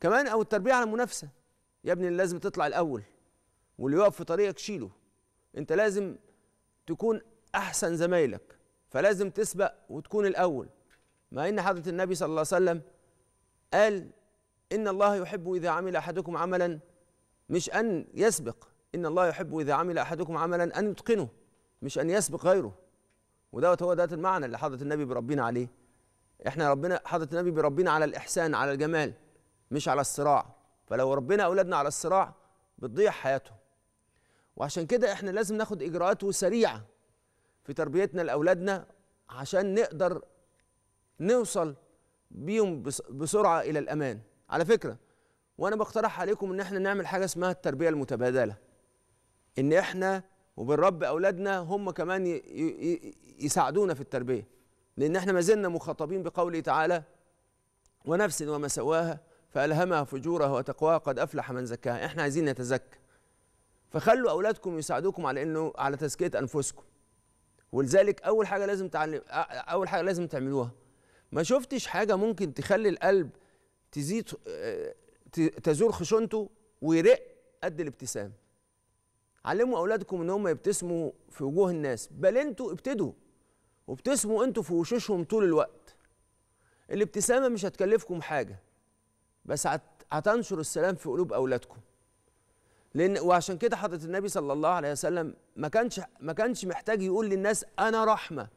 كمان او التربيه على المنافسه يا ابني لازم تطلع الاول واللي يقف في طريقك شيله انت لازم تكون احسن زمايلك فلازم تسبق وتكون الاول مع ان حضره النبي صلى الله عليه وسلم قال ان الله يحب اذا عمل احدكم عملا مش ان يسبق ان الله يحب اذا عمل احدكم عملا ان يتقنه مش ان يسبق غيره ودوت هو ده المعنى اللي حضره النبي بربنا عليه احنا ربنا حضره النبي بربنا على الاحسان على الجمال مش على الصراع فلو ربنا أولادنا على الصراع بتضيع حياتهم وعشان كده احنا لازم ناخد إجراءات سريعة في تربيتنا لأولادنا عشان نقدر نوصل بيهم بسرعة إلى الأمان على فكرة وأنا بقترح عليكم إن احنا نعمل حاجة اسمها التربية المتبادلة إن احنا وبنربي أولادنا هم كمان يساعدونا في التربية لأن احنا ما زلنا مخاطبين بقوله تعالى ونفس وما سواها فألهمها فجورها وتقواها قد أفلح من زكاها إحنا عايزين نتزكى فخلوا أولادكم يساعدوكم على إنه على تزكية أنفسكم ولذلك أول حاجة لازم تعلم أول حاجة لازم تعملوها ما شفتش حاجة ممكن تخلي القلب تزيد تزور خشونته ويرق قد الابتسام علموا أولادكم إن هم يبتسموا في وجوه الناس بل أنتوا ابتدوا وابتسموا أنتوا في وشوشهم طول الوقت الابتسامة مش هتكلفكم حاجة بس هتنشر السلام في قلوب اولادكم لان وعشان كده حضره النبي صلى الله عليه وسلم ما كانش ما كانش محتاج يقول للناس انا رحمه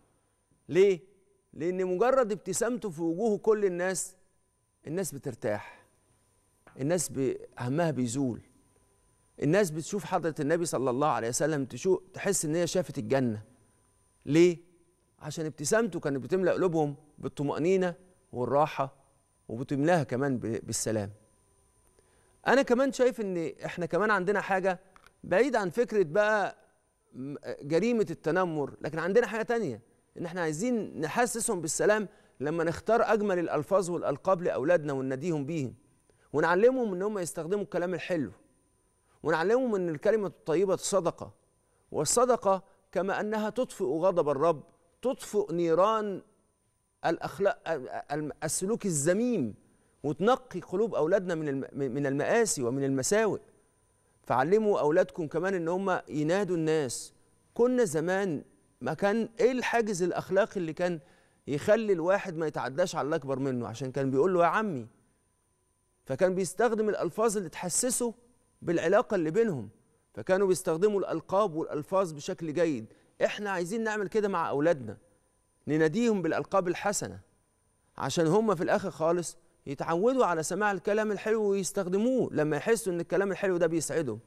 ليه لان مجرد ابتسامته في وجوه كل الناس الناس بترتاح الناس همها بيزول الناس بتشوف حضره النبي صلى الله عليه وسلم تشوف تحس ان هي شافت الجنه ليه عشان ابتسامته كانت بتملا قلوبهم بالطمانينه والراحه وبتملاها كمان بالسلام انا كمان شايف ان احنا كمان عندنا حاجه بعيد عن فكره بقى جريمه التنمر لكن عندنا حاجه تانية ان احنا عايزين نحسسهم بالسلام لما نختار اجمل الالفاظ والالقاب لاولادنا ونناديهم بيهم ونعلمهم ان هم يستخدموا الكلام الحلو ونعلمهم ان الكلمه الطيبه صدقه والصدقه كما انها تطفئ غضب الرب تطفئ نيران الاخلاق السلوك الذميم وتنقي قلوب اولادنا من من المآسي ومن المساوئ فعلموا اولادكم كمان ان هم ينادوا الناس كنا زمان ما كان ايه الحاجز الاخلاقي اللي كان يخلي الواحد ما يتعداش على الاكبر منه عشان كان بيقول له يا عمي فكان بيستخدم الالفاظ اللي تحسسه بالعلاقه اللي بينهم فكانوا بيستخدموا الالقاب والالفاظ بشكل جيد احنا عايزين نعمل كده مع اولادنا نناديهم بالألقاب الحسنة عشان هم في الآخر خالص يتعودوا على سماع الكلام الحلو ويستخدموه لما يحسوا إن الكلام الحلو ده بيسعدهم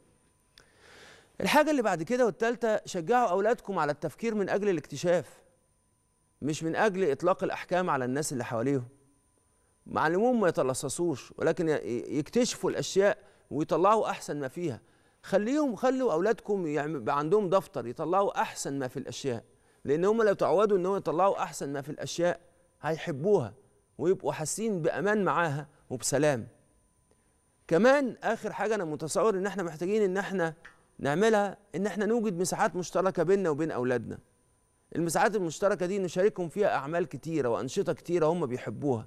الحاجة اللي بعد كده والثالثة شجعوا أولادكم على التفكير من أجل الاكتشاف مش من أجل إطلاق الأحكام على الناس اللي حواليهم معلموهم ما يتلصصوش ولكن يكتشفوا الأشياء ويطلعوا أحسن ما فيها خليهم خلوا أولادكم يعني عندهم دفتر يطلعوا أحسن ما في الأشياء لان هم لو تعودوا ان هم يطلعوا احسن ما في الاشياء هيحبوها ويبقوا حاسين بامان معاها وبسلام كمان اخر حاجه انا متصور ان احنا محتاجين ان احنا نعملها ان احنا نوجد مساحات مشتركه بيننا وبين اولادنا المساحات المشتركه دي نشاركهم فيها اعمال كتيره وانشطه كتيره هم بيحبوها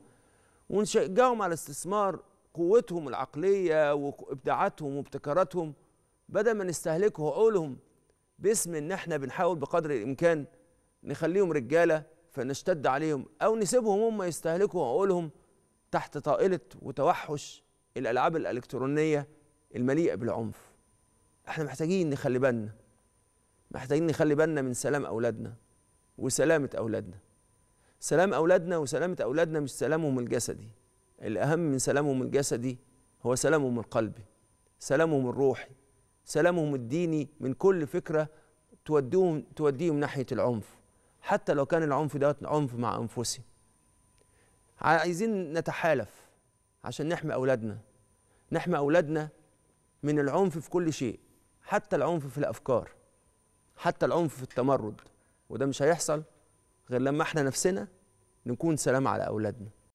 ونشجعهم على استثمار قوتهم العقليه وابداعاتهم وابتكاراتهم بدل ما نستهلكه عقولهم باسم ان احنا بنحاول بقدر الامكان نخليهم رجاله فنشتد عليهم او نسيبهم هم يستهلكوا عقولهم تحت طائله وتوحش الالعاب الالكترونيه المليئه بالعنف احنا محتاجين نخلي بالنا محتاجين نخلي بالنا من سلام اولادنا وسلامه اولادنا سلام اولادنا وسلامه اولادنا مش سلامهم الجسدي الاهم من سلامهم الجسدي هو سلامهم القلبي سلامهم الروحي سلامهم الديني من كل فكره توديهم توديهم ناحيه العنف حتى لو كان العنف دوت عنف مع انفسي عايزين نتحالف عشان نحمي اولادنا نحمي اولادنا من العنف في كل شيء حتى العنف في الافكار حتى العنف في التمرد وده مش هيحصل غير لما احنا نفسنا نكون سلام على اولادنا